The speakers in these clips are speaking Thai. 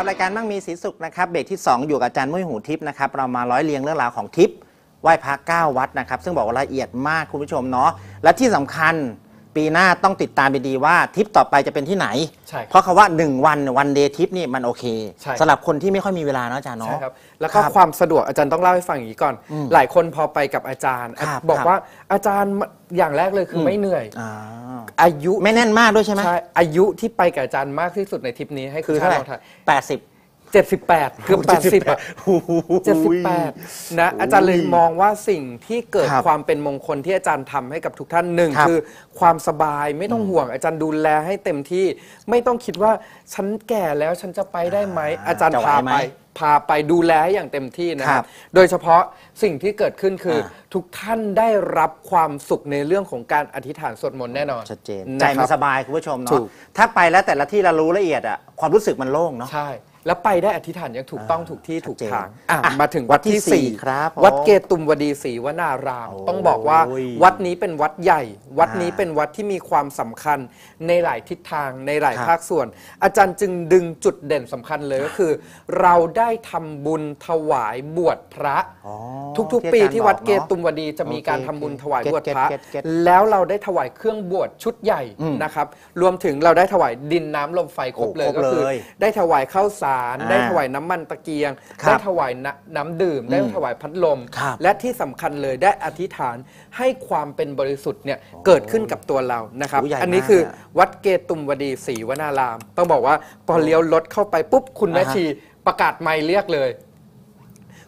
รับรายการมั่งมีสีสุขนะครับเบรกที่ 2 อยู่กับอาจารย์มุ้ยหูทิพย์นะครับเรามาร้อยเรียงเรื่องราวของทิพย์ไหว้พระเก้าวัดนะครับ ซึ่งบอกว่าละเอียดมากคุณผู้ชมเนาะและที่สำคัญ ปีหน้าต้องติดตามดี ๆ ว่าทิพย์ต่อไปจะเป็นที่ไหน เพราะคำว่า 1 วันวันเดย์ทิ์นี่มันโอเคสำหรับคนที่ไม่ค่อยมีเวลาเนาะอาจารย์เนาะใช่ครับแล้วก็ความสะดวก อาจารย์ต้องเล่าให้ฟังอย่างนี้ก่อน หลายคนพอไปกับอาจารย์ บอกว่าอาจารย์อย่างแรกเลยคือไม่เหนื่อยอายุไม่แน่นมากด้วยใช่ไหมใช่อายุที่ไปกับอาจารย์มากที่สุดในทริปนี้ให้คือเท่าไหร่แปดสิบเจ็ดสิบแปดเกือบแปดสิบอะเจ็ดสิบแปดนะอาจารย์เลยมองว่าสิ่งที่เกิดคความเป็นมงคลที่อาจารย์ทำให้กับทุกท่านหนึ่งคคือ ความสบายไม่ต้องห่วงอาจารย์ดูแลให้เต็มที่ไม่ต้องคิดว่าฉันแก่แล้วฉันจะไปได้ไหมอาจารย์พาไปพาไปดูแลให้อย่างเต็มที่นะครับ โดยเฉพาะสิ่งที่เกิดขึ้นคืออทุกท่านได้รับความสุขในเรื่องของการอธิษฐานสวดมนต์แน่นอน ชัดเจน ใจมันสบายคุณผู้ชมเนาะถ้าไปแล้วแต่ละที่เรารู้ละเอียดอะความรู้สึกมันโล่งเนาะใช่แล้วไปได้อธิษฐานอย่างถูกต้องถูกที่ถูกทางมาถึงวัดที่สี่ครับ วัดเกตุมวดีศรีวนารามต้องบอกว่าวัดนี้เป็นวัดใหญ่ วัดนี้เป็นวัดที่มีความสำคัญในหลายทิศทางในหลายภาคส่วน อาจารย์จึงดึงจุดเด่นสำคัญเลยก็คือ เราได้ทำบุญถวายบวชพระ ทุกๆปีที่วัดเกตุมวดีจะมีการทำบุญถวายบวชพระแล้ว เราได้ถวายเครื่องบวชชุดใหญ่นะครับรวมถึงเราได้ถวายดินน้ำลมไฟครบเลยก็คือได้ถวายข้าวสาารได้ถวายน้ำมันตะเกียง ได้ถวายน้ำน้าดื่ม ได้ถวายพัดลม และที่สำคัญเลยได้อธิษฐานให้ความเป็นบริสุทธิ์เนี่ยเกิดขึ้นกับตัวเรา นะครับ อันนี้คือวัดเกตุมวดีศรีวนาราม ต้องบอกว่าพอเลี้ยวรถเข้าไปปุ๊บคุณแม่ชี ประกาศไม่เรียกเลย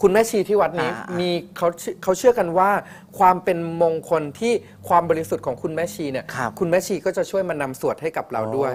คุณแม่ชีที่วัดนี้มีเขาเขาเชื่อกันว่า ความเป็นมงคลที่ความบริสุทธิ์ของคุณแม่ชีเนี่ยคคุณแม่ชีก็จะช่วยมานำสวดให้กับเราด้วย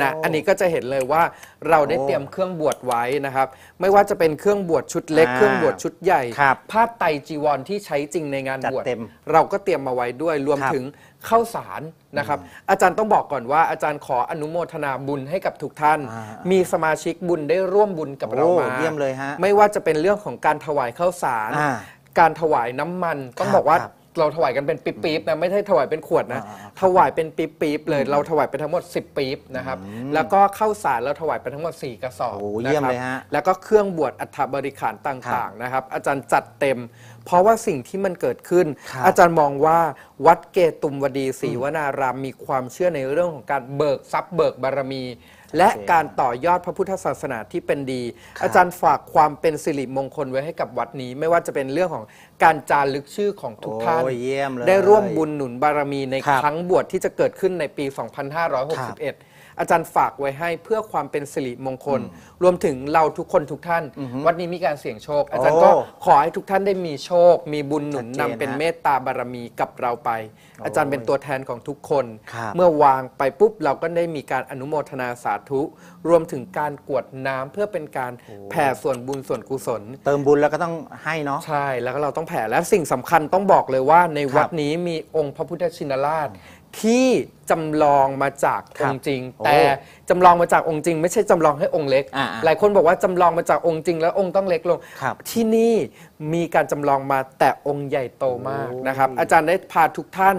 นะอันนี้ก็จะเห็นเลยว่าเราได้เตรียมเครื่องบวชไว้นะครับ ไม่ว่าจะเป็นเครื่องบวชชุดเล็ก เครื่องบวชชุดใหญ่ผ้าไตจีวรที่ใช้จริงในงานบวชเเราก็เตรียมมาไว้ด้วยรวมรถึงเข้าสารนะครับ อาจารย์ต้องบอกก่อนว่าอาจารย์ขออนุโมทนาบุญให้กับทุกท่าน มีสมาชิกบุญได้ร่วมบุญกับเรามาเยี่ยมเลยฮะ ไม่ว่าจะเป็นเรื่องของการถวายเข้าสาร การถวายน้ำมัน ต้องบอกว่าเราถวายกันเป็นปี๊บๆนะไม่ใช่ถวายเป็นขวดนะถวายเป็นปี๊บๆเลยเราถวายไปทั้งหมด 10ปี๊บนะครับแล้วก็เข้าสารเราถวายไปทั้งหมด 4 กระสอบโอ้เยี่ยมเลยฮะแล้วก็เครื่องบวชอัฐบริขารต่างๆนะครับ อาจารย์จัดเต็ม เพราะว่าสิ่งที่มันเกิดขึ้น อาจารย์มองว่าวัดเกตุมวดีศรีวนาราม มีความเชื่อในเรื่องของการเบิกทรัพย์เบิกบารมีและการต่อยอดพระพุทธศาสนาที่เป็นดี อาจารย์ฝากความเป็นสิริมงคลไว้ให้กับวัดนี้ ไม่ว่าจะเป็นเรื่องของการจารึกชื่อของทุกท่านได้ร่วมบุญหนุนบารมีในครั้งบวชที่จะเกิดขึ้นในปี 2561อาจารย์ฝากไว้ให้เพื่อความเป็นสิริมงคล รวมถึงเราทุกคนทุกท่าน วันนี้มีการเสี่ยงโชค อาจารย์ก็ขอให้ทุกท่านได้มีโชค มีบุญหนุนนำเป็นเมตตาบารมีกับเราไป อาจารย์เป็นตัวแทนของทุกคนคเมื่อวางไปปุ๊บเราก็ได้มีการอนุโมทนาสาธุ รวมถึงการกวดน้ำเพื่อเป็นการแผ่ส่วนบุญส่วนกุศล เติมบุญแล้วก็ต้องให้เนาะใช่แล้วก็เราต้องแผ่และสิ่งสำคัญต้องบอกเลยว่า ในวัดนี้มีองค์พระพุทธชินราชที่จำลองมาจากองจริง แต่จำลองมาจากองค์จริง ไม่ใช่จำลองให้องค์เล็ก หลายคนบอกว่าจำลองมาจากองค์จริงแล้ว องค์ต้องเล็กลง ที่นี่มีการจำลองมาแต่องค์ใหญ่โตมากนะครับ อาจารย์ได้พาทุกท่าน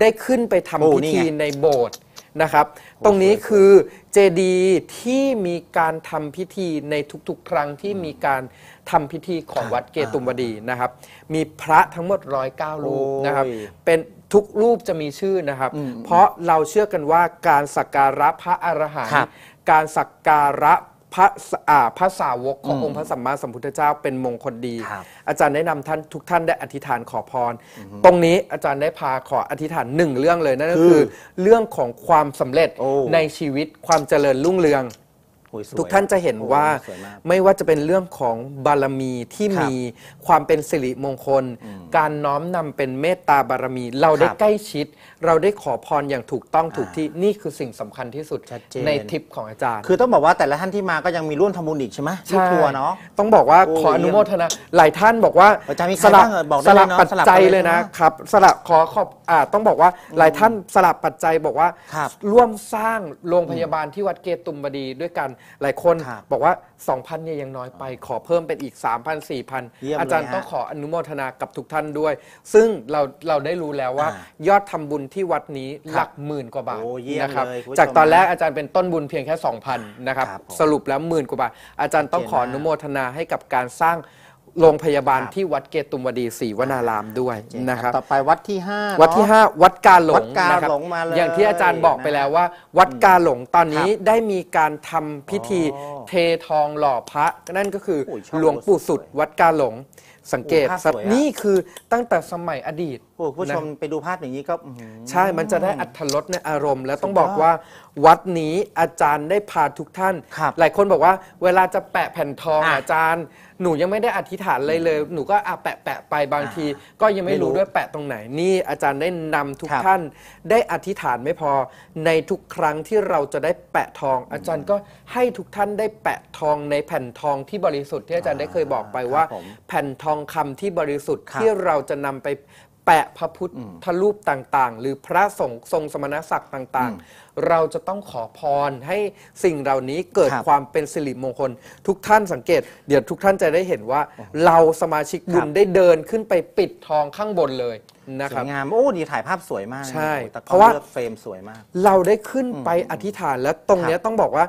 ได้ขึ้นไปทำพิธีในโบสถ์นะครับ ตรงนี้คือเจดีย์ที่มีการทำพิธีในทุกๆ ครั้ง ที่มีการทำพิธีของวัดเกตุมวดีนะครับมีพระทั้งหมด109รูปนะครับเป็นทุกรูปจะมีชื่อนะครับ เพราะเราเชื่อกันว่าการสักการะพระอรหันต์การสักการะพระอาพระสาวกขององค์พระสัมมาสัมพุทธเจ้าเป็นมงคลดี อาจารย์แนะนำท่านทุกท่านได้อธิษฐานขอพร ตรงนี้อาจารย์ได้พาขออธิษฐานหนึ่งเรื่องเลยนั่นก็คือ เรื่องของความสำเร็จในชีวิตความเจริญรุ่งเรืองทุกท่านจะเห็นว่ามาไม่ว่าจะเป็นเรื่องของบารมีที่มีความเป็นสิริมงคล การน้อมนำเป็นเมตตาบารมี เราได้ใกล้ชิดเราได้ขอพรอย่างถูกต้องถูกที่นี่คือสิ่งสำคัญที่สุดชัดเจนในทิปของอาจารย์ คือต้องบอกว่าแต่ละท่านที่มาก็ยังมีร่วมทำบุญอีกใช่ไหมลู่ทัวร์เนาะต้องบอกว่าขออนุโมทนา หลายท่านบอกว่าสลับสลับปัจจัยบัเลยเลยนะครับสลับขอขอบอ่าต้องบอกว่าหลายท่านสลับปัจจัยบอกว่า ร่วมสร้างโรงพยาบาลที่วัดเกตุมบดีด้วยกันหลายคน บอกว่า2,000เนี่ยยังน้อยไป ขอเพิ่มเป็นอีก3,000ี่4,000อาจารย์ต้องขออนุโมทนากับทุกท่านด้วย ซึ่งเราเราได้รู้แล้วว่ายยอดทำบุญที่วัดนี้หลักหมื่นกว่าบาทนะครับจากตอนแรกอาจารย์เป็นต้นบุญเพียงแค่2,000นะครับ สรุปแล้วหมื่นกว่าบาทอาจารย์ต้องขออนุโมทนาให้กับการสร้างโรงพยาบาลที่วัดเกตุมวดีศรีวนารามด้วยนะครับต่อไปวัดที่ห้าวัดที่ 5 วัดกาหลวังดกาหลงนะครับอย่างที่อาจารย์บอกไปแล้วว่า วัดกาหลงตอนนี้ได้มีการทำพิธีเททองหล่อพระนั่นก็คือหลวงปู่สุด วัดกาหลงสังเกตสนี่คือตั้งแต่สมัยอดีตผู้ชมไปดูภาพอย่างนี้ก็ใช่มันจะได้อัธรสในอารมณ์ แล้วต้องบอกว่า วัดนี้อาจารย์ได้พาทุกท่าน หลายคนบอกว่าเวลาจะแปะแผ่นทองออาจารย์หนูยังไม่ได้อธิษฐานเลยเลยหนูก็อ่ะแปะแปะไปบางทีก็ยังไม่รู้ด้วยแปะตรงไหนนี่อาจารย์ได้นำทุกท่าน ได้อธิษฐานไม่พอในทุกครั้งที่เราจะได้แปะทอง อาจารย์ก็ให้ทุกท่านได้แปะทองในแผ่นทองที่บริสุทธิ์ที่อาจารย์ได้เคยบอกไปว่าแผ่นทองคำที่บริสุทธิ์ที่เราจะนำไปแปะพระพุทธรูปต่างๆ หรือพระสงฆ์ทรงสมณศักดิ์ต่างๆ เราจะต้องขอพรให้สิ่งเหล่านี้เกิดคความเป็นสิริมงคล ทุกท่านสังเกตเดี๋ยวทุกท่านจะได้เห็นว่าเราสมาชิกบุญได้เดินขึ้นไปปิดทองข้างบนเลยนะครับสวยงามโอ้ดีถ่ายภาพสวยมากใช่เพราะว่าเฟรมสวยมากเราได้ขึ้นไปอธิษฐานแล้วตรงนี้ต้องบอกว่า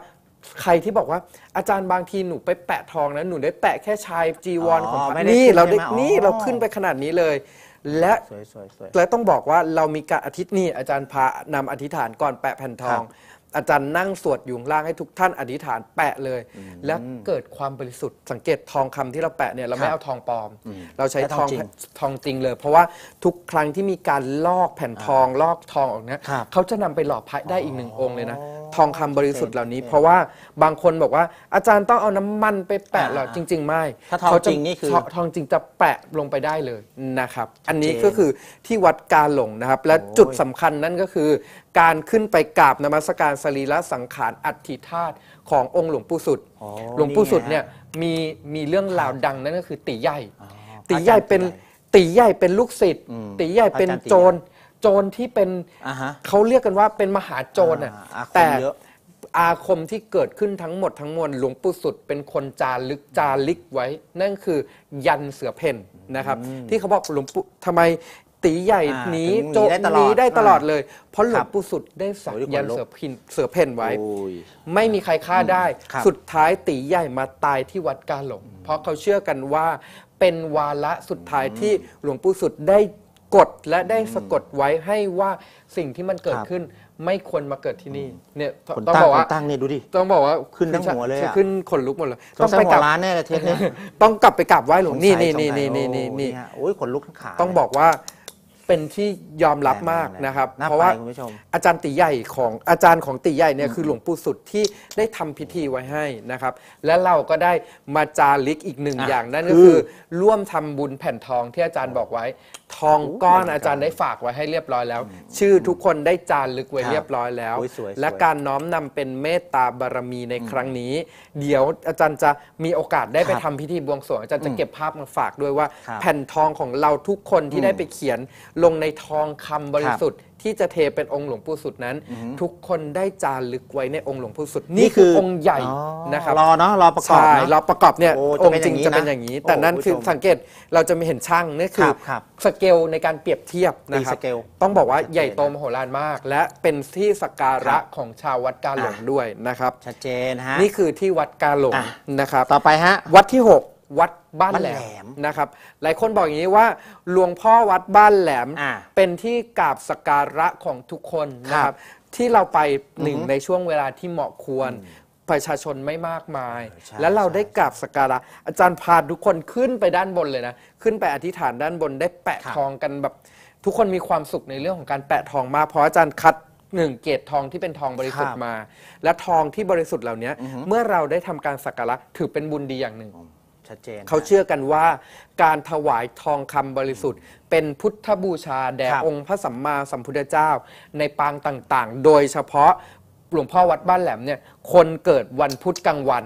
ใครที่บอกว่าอาจารย์บางทีหนูไปแปะทองนะหนูได้แปะแค่ชายจีวรอ๋อของพไม่ระได้นี่ขึ้นเราได้่นี่เราขึ้นไปขนาดนี้เลยและและต้องบอกว่าเรามีการอาทิตย์นี้อาจารย์พานำอธิษฐานก่อนแปะแผ่นทองอาจารย์นั่งสวดอยู่งล่างให้ทุกท่านอธิษฐานแปะเลย แล้วเกิดความบริสุทธิ์สังเกตทองคำที่เราแปะเนี่ยเราไม่เอาทองปลอม เราใช้ทองทองจริงเลย เพราะว่าทุกครั้งที่มีการลอกแผ่นทองลอกทองออกเนี่ยเขาจะนำไปหล่อพระได้อีกหนึ่งองค์เลยนะทองคำบริสุทธิ์เหล่านี้เพราะว่าบางคนบอกว่า อาจารย์ต้องเอาน้ำมันไปแปะหรอจริงๆไม่ถ้าทองจริงนี่คือทองจริงจะแปะลงไปได้เลยนะครับ อันนี้ก็คือที่วัดกาหลงนะครับ และจุดสำคัญนั่นก็คือ การขึ้นไปกราบนมัสการสรีระสังขารอัฐิธาตุขององค์หลวงปู่สุดหลวงปู่สุดเนี่ยมีมีเรื่องราวดังนั่นก็คือตีใหญ่ตีใหญ่เป็นตีใหญ่เป็นลูกศิษย์ตีใหญ่เป็นโจร โจรที่เป็นเขาเรียกกันว่าเป็นมหาโจรอ่ะแต่ออาคมที่เกิดขึ้นทั้งหมดทั้งมวลหลวงปู่สุดเป็นคนจารึกจาริกไว้ นั่นคือยันเสือเพ่นนะครับ ที่เขาบอกหลวงปู่ทำไมตีใหญ่หนีโจกหนีได้ตลอดเลย เพราะหลวงปู่สุดได้สักยันเสือพินเสือเพ่นไว้ ไม่มีใครฆ่าได้ สุดท้ายตีใหญ่มาตายที่วัดกาหลง เพราะเขาเชื่อกันว่าเป็นวาระสุดท้ายที่หลวงปู่สุดได้กดและได้สะกดไว้ให้ว่าสิ่งที่มันเกิดขึ้นไม่ควรมาเกิดที่นี่ เนี่ยต้องบอกว่าตั้งเนี่ยดูดิ ต้องบอกว่าขึ้นทั้งหัวเลยขึ้นขนลุกหมดเลยต้องไปกลับร้านแน่เลยเทปนี้ต้องกลับไปกลับไหว้หลวงนี่นี่นี่นี่นี่นี่นี่โอ้ยขนลุกงขาต้องบอกว่าเป็นที่ยอมรับมากนะครับ เพราะว่าอาจารย์ตีใหญ่ของอาจารย์ของตีใหญ่เนี่ยคือหลวงปู่สุดที่ได้ทำพิธีไว้ให้นะครับ และเราก็ได้มาจาริกอีกหนึ่งอย่าง นั่นก็คือร่วมทำบุญแผ่นทองที่อาจารย์บอกไว้ทองก้อนอาจารย์ได้ฝากไว้ให้เรียบร้อยแล้ว ชื่อทุกคนได้จานลึกไว้เรียบร้อยแล้ววและการน้อมนำเป็นเมตตาบารมีในครั้งนี้เดี๋ยวอาจารย์จะมีโอกาสได้ไปทำพิธีบวงสรวงอาจารย์จะเก็บภาพมาฝากด้วยว่าแผ่นทองของเราทุกคนที่ได้ไปเขียนลงในทองคำบริสุทธิ์ที่จะเทเป็นองค์หลวงปู่สุดนั้น ทุกคนได้จารึกไว้ในองค์หลวงปู่สุด นี่คือองค์ใหญ่นะครับรอเนาะรอประกอบใช่รอประกอบเนี่ยองค์จริงจะเป็นอย่างนี้ แต่นั่นคือสังเกตเราจะมีเห็นช่างนี่คือสเกลในการเปรียบเทียบนะครับต้องบอกว่าใหญ่โตมโหฬารมาก และเป็นที่สักการะของชาววัดกาหลงด้วยนะครับชัดเจนฮะนี่คือที่วัดกาหลงนะครับต่อไปฮะวัดที่ 6วัดบ้านแหลมนะครับ หลายคนบอกอย่างนี้ว่าหลวงพ่อวัดบ้านแหลม เป็นที่กราบสักการะของทุกคนนะครับที่เราไปหนึ่งในช่วงเวลาที่เหมาะควรประชาชนไม่มากมาย แล้วเราได้กราบสักการะ อาจารย์พาทุกคนขึ้นไปด้านบนเลยนะขึ้นไปอธิษฐานด้านบนได้แปะทองกันแบบ ทุกคนมีความสุขในเรื่องของการแปะทองมา เพราะอาจารย์คัดหนึ่งเกตทองที่เป็นทองบริสุทธิ์มา และทองที่บริสุทธิ์เหล่านี้เมื่อเราได้ทำการสักการะถือเป็นบุญดีอย่างหนึ่งชัดเจนเขาเชื่อกันว่าการถวายทองคำบริสุทธิ์ เป็นพุทธบูชาแด่องค์พระสัมมาสัมพุทธเจ้าในปางต่างๆ โดยเฉพาะ หลวงพ่อวัดบ้านแหลมเนี่ยคนเกิดวันพุธกลางวัน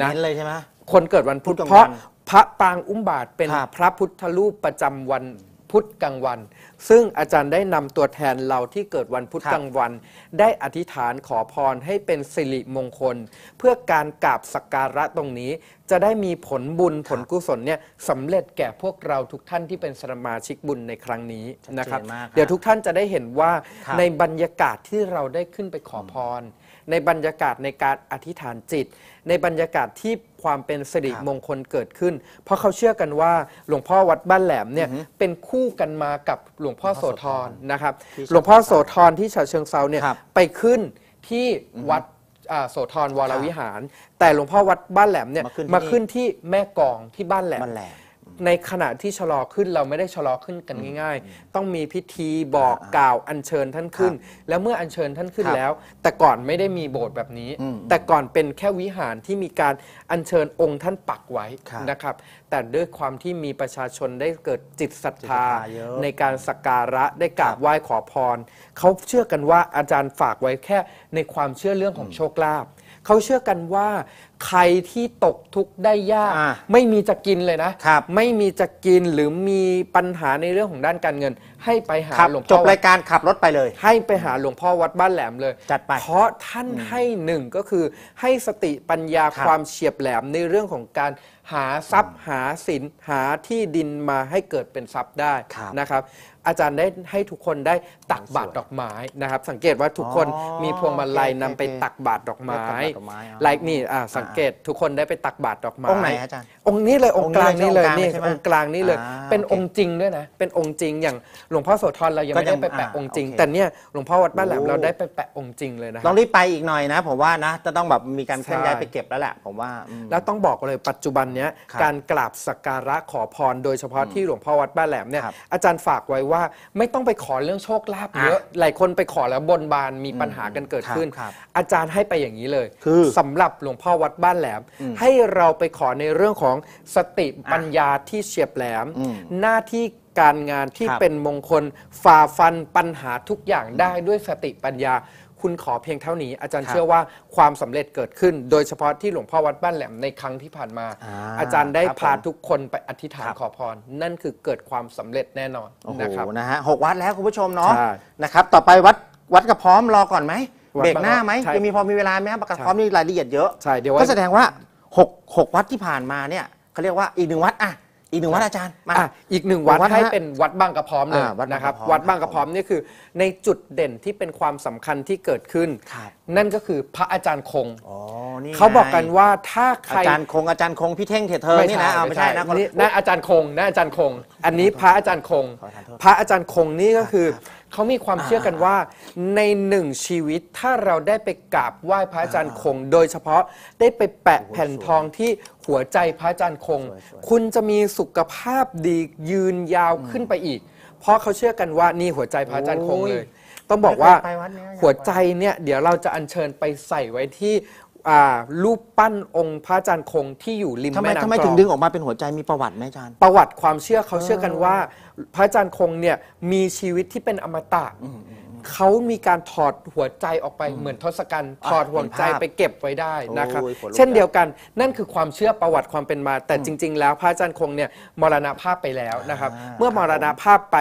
นะเ้นเลยใช่ไหมคนเกิดวันพุธกลางวันเพราะพระปางอุ้มบาทเป็นพระพุทธรูปประจำวันพุธกลางวันซึ่งอาจารย์ได้นำตัวแทนเราที่เกิดวันพุธกลางวัน ได้อธิษฐานขอพรให้เป็นสิริมงคล เพื่อการกราบสักการะตรงนี้ จะได้มีผลบุญผลกุศลเนี่ยสำเร็จแก่พวกเราทุกท่านที่เป็นสมาชิกบุญในครั้งนี้นะครับเรบเดี๋ยวทุกท่านจะได้เห็นว่าในบรรยากาศที่เราได้ขึ้นไปขอพรในบรรยากาศในการอธิษฐานจิต ในบรรยากาศที่ความเป็นสิริมงคลเกิดขึ้น เพราะเขาเชื่อกันว่าหลวงพ่อวัดบ้านแหลมเนี่ย เป็นคู่กันมากับหลวงพ่อโสธรนะครับ หลวงพ่อโสธรที่ฉะเชิงเซาเนี่ยไปขึ้นที่วัดโสธรวรวิหาร แต่หลวงพ่อวัดบ้านแหลมเนี่ยมาขึ้นที่แม่กองที่บ้านแหลมในขณะที่ชะลอขึ้นเราไม่ได้ชะลอขึ้นกันง่ายๆ ต้องมีพิธีบอกกล่าวอัญเชิญท่านขึ้น แล้วเมื่ออัญเชิญท่านขึ้นแล้ว แต่ก่อนไม่ได้มีโบสถ์แบบนี้แต่ก่อนเป็นแค่วิหารที่มีการอัญเชิญองค์ท่านปักไว้นะครับ แต่ด้วยความที่มีประชาชนได้เกิดจิตศรัทธาในการสักการะได้กราบไหว้ขอพรเขาเชื่อกันว่าอาจารย์ฝากไว้แค่ในความเชื่อเรื่องของโชคลาภเขาเชื่อกันว่าใครที่ตกทุกข์ได้ยาก ไม่มีจะกินเลยนะครับไม่มีจะกินหรือมีปัญหาในเรื่องของด้านการเงิน ให้ไปหาหลวงจพ่บอจบรายการขับรถไปเลย ให้ไปหาหลวงพ่อวัดบ้านแหลมเลยจัดไปเพราะท่านให้หนึ่งก็คือให้สติปัญญาคความเฉียบแหลมในเรื่องของการหาทรัพย์หาสิน หาที่ดินมาให้เกิดเป็นทรัพย์ได้นะครับอาจารย์ได้ให้ทุกคนได้ตักบาตรดอกไม้นะครับ สังเกตว่าทุกคนมีพวงมาลัยนำไปตักบาดอกไม้ไตักบาตรดอกไม้ไลค์นี่อ่าสังเกตทุกคนได้ไปตักบาตรดอกไม้องค์ไหนอาจารย์องค์นี้เลยองค์กลางนี้เลยนี่องค์กลางนี้เลย เป็นองค์จริงด้วยนะเป็นองค์จริงอย่างหลวงพ่อโสธรเรายังไม่ได้ไปแปะองค์จริงแต่เนี่ยหลวงพ่อวัดบ้านแหลมเราได้ไปแปะองค์จริงเลยนะต้องรีบไปอีกหน่อยนะผมว่านะจะต้องแบบมีการเคลื่อนย้ายไปเก็บแล้วแหละผมว่าแล้วต้องบอกเลยปัจจุบันเนี้ยการกราบสักการะขอพรโดยเฉพาะที่หลวงพ่อวัดบ้านแหลมเนี่ยอาจารย์ฝากไว้ว่าไม่ต้องไปขอเรื่องโชคลาภเยอะหลายคนไปขอแล้วบนบานมีปัญหากันเกิดขึ้นอาจารย์ให้ไปอย่างนี้เลยคือสำหรับหลวงพ่อวัดบ้านแหลมให้เราไปขอในเรื่องของสติปัญญาที่เฉียบแหลม หน้าที่การงานที่เป็นมงคลฝ่าฟันปัญหาทุกอย่างได้ด้วยสติปัญญา คุณขอเพียงเท่านี้ อาจารย์เชื่อว่าความสำเร็จเกิดขึ้น โดยเฉพาะที่หลวงพ่อวัดบ้านแหลมในครั้งที่ผ่านมา อาจารย์ได้พาทุกคนไปอธิษฐานขอพรนั่นคือเกิดความสำเร็จแน่นอนนะครับนะฮะหกวัดแล้วคุณผู้ชมเนาะนะครับต่อไปวัดวัดกระพร้อมรอก่อนไหมเบรกหน้าไหมยังมีพอมีเวลาไหมครับประกาศพร้อมนี่รายละเอียดเยอะใช่เดี๋ยวก็แสดงว่าหกหกวัดที่ผ่านมาเนี่ยเขาเรียกว่าอีกหนึ่งวัดอ่ะ อีกหนึ่งวัดอาจารย์ มา อีกหนึ่งวัดให้เป็นวัดบางกระพร้อมเลยนะครับ วัดบางกระพร้อมนี่คือ ในจุดเด่นที่เป็นความสำคัญที่เกิดขึ้นนั่นก็คือพระอาจารย์คงเขาบอกกันว่าถ้าใคร อาจารย์คงอาจารย์คงพี่เท่งเถิดเธอนี่นะไม่ใช่นะคนนั่นอาจารย์คงนั่นอาจารย์คง อันนี้พระอาจารย์คง พระอาจารย์คงนี่ก็คือ เขามีความเชื่อกันว่าในหนึ่งชีวิตถ้าเราได้ไปกราบไหว้พระอาจารย์คง โดยเฉพาะได้ไปแปะแผ่นทองที่หัวใจพระอาจารย์คง คุณจะมีสุขภาพดียืนยาวขึ้นไปอีก เพราะเขาเชื่อกันว่านี่หัวใจพระอาจารย์คงเลยต้องบอกว่าหัวใจเนี่ยเดี๋ยวเราจะอัญเชิญไปใส่ไว้ที่รูปปั้นองค์พระอาจารย์คงที่อยู่ริมแม่น้ำกลอทำไมถึงดึงออกมาเป็นหัวใจมีประวัติไหมอาจารย์ ประวัติความเชื่อเขาเชื่อกันว่าพระอาจารย์คงเนี่ยมีชีวิตที่เป็นอมตะเขามีการถอดหัวใจออกไปเหมือนทศกัณฐ์ถอดห่วงใจไปเก็บไว้ได้นะครับ เช่นเดียวกันนั่นคือความเชื่อประวัติความเป็นมา แต่จริงๆแล้วพระอาจารย์คงเนี่ย มรณภาพไปแล้วนะครับ เมื่อมรณภาพไป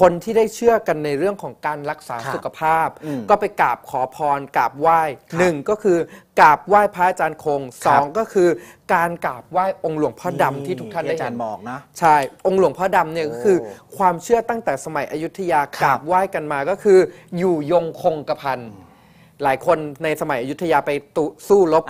คนที่ได้เชื่อกันในเรื่องของการรักษาสุขภาพ ก็ไปกราบขอพรกราบไหว้หนึ่งก็คือกราบไหว้พระอาจารย์คงสองก็คือการกราบไหว้องค์หลวงพ่อดำที่ทุกท่านได้อาจารย์มอกนะ ใช่ องค์หลวงพ่อดำเนี่ยก็คือความเชื่อตั้งแต่สมัยอยุธยากราบไหว้กันมาก็คือ อยู่ยงคงกระพันหลายคนในสมัยอยุธยาไปตุสู้รบ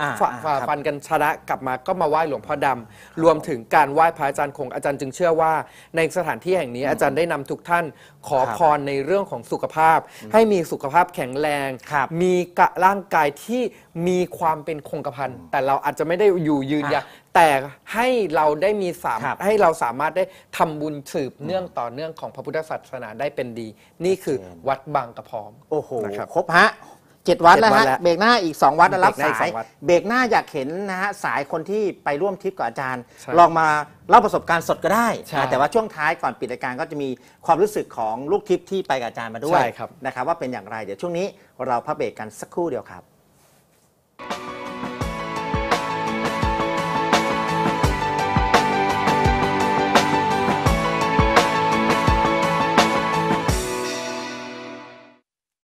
ฝ่าฟันกันชนะกลับมาก็มาไหว้หลวงพ่อดำรวมถึงการไหว้พระอาจารย์คงอาจารย์จึงเชื่อว่าในสถานที่แห่งนี้อาจารย์ได้นำทุกท่านขอพรในเรื่องของสุขภาพ ให้มีสุขภาพแข็งแรงรมีกะร่างกายที่มีความเป็นคงกระพันแต่เราอาจจะไม่ได้อยู่ยืนยาวแต่ให้เราได้มีสามให้เราสามารถได้ทำบุญสืบเนื่องต่อเนื่องของพระพุทธศาสนาได้เป็นดี นี่คือวัดบางกระพร้อมโอ้โหครบครบฮะเจ็ดวัดแล้วฮะเบรกหน้าอีก 2 วัดรับสาย เบรกหน้าอยากเห็นนะฮะสายคนที่ไปร่วมทริปกับอาจารย์ ลองมาเล่าประสบการณ์สดก็ได้ แต่ว่าช่วงท้ายก่อนปิดรายการก็จะมีความรู้สึกของลูกทริปที่ไปกับอาจารย์มาด้วยนะครับ ว่าเป็นอย่างไร เดี๋ยวช่วงนี้เราพักเบรกกันสักครู่เดียวครับ